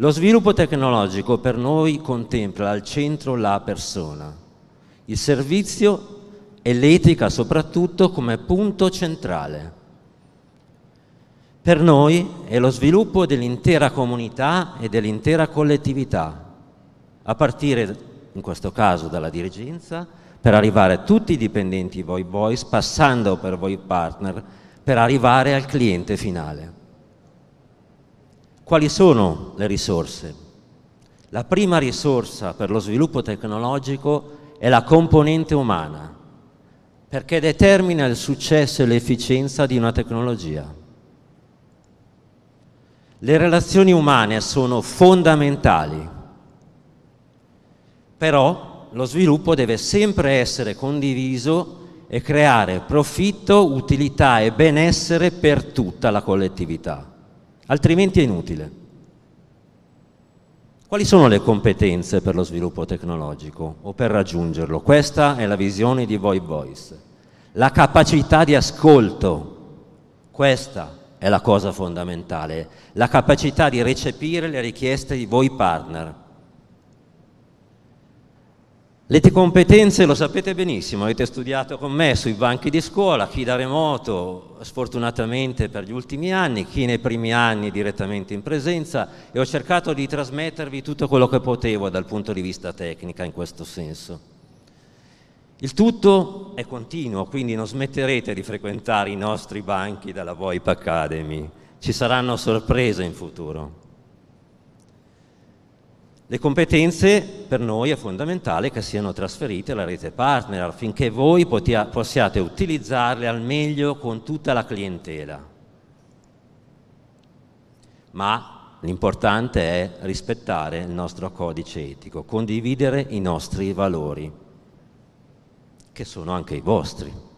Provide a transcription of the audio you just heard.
Lo sviluppo tecnologico per noi contempla al centro la persona, il servizio e l'etica soprattutto come punto centrale. Per noi è lo sviluppo dell'intera comunità e dell'intera collettività, a partire in questo caso dalla dirigenza, per arrivare a tutti i dipendenti voi boys, passando per voi partner, per arrivare al cliente finale. Quali sono le risorse? La prima risorsa per lo sviluppo tecnologico è la componente umana, perché determina il successo e l'efficienza di una tecnologia. Le relazioni umane sono fondamentali, però lo sviluppo deve sempre essere condiviso e creare profitto, utilità e benessere per tutta la collettività altrimenti è inutile. Quali sono le competenze per lo sviluppo tecnologico o per raggiungerlo? Questa è la visione di Void Voice. La capacità di ascolto, questa è la cosa fondamentale, la capacità di recepire le richieste di voi partner le competenze lo sapete benissimo, avete studiato con me sui banchi di scuola, chi da remoto sfortunatamente per gli ultimi anni, chi nei primi anni direttamente in presenza e ho cercato di trasmettervi tutto quello che potevo dal punto di vista tecnica in questo senso. Il tutto è continuo, quindi non smetterete di frequentare i nostri banchi della VoIP Academy, ci saranno sorprese in futuro. Le competenze per noi è fondamentale che siano trasferite alla rete partner affinché voi potia, possiate utilizzarle al meglio con tutta la clientela. Ma l'importante è rispettare il nostro codice etico, condividere i nostri valori, che sono anche i vostri.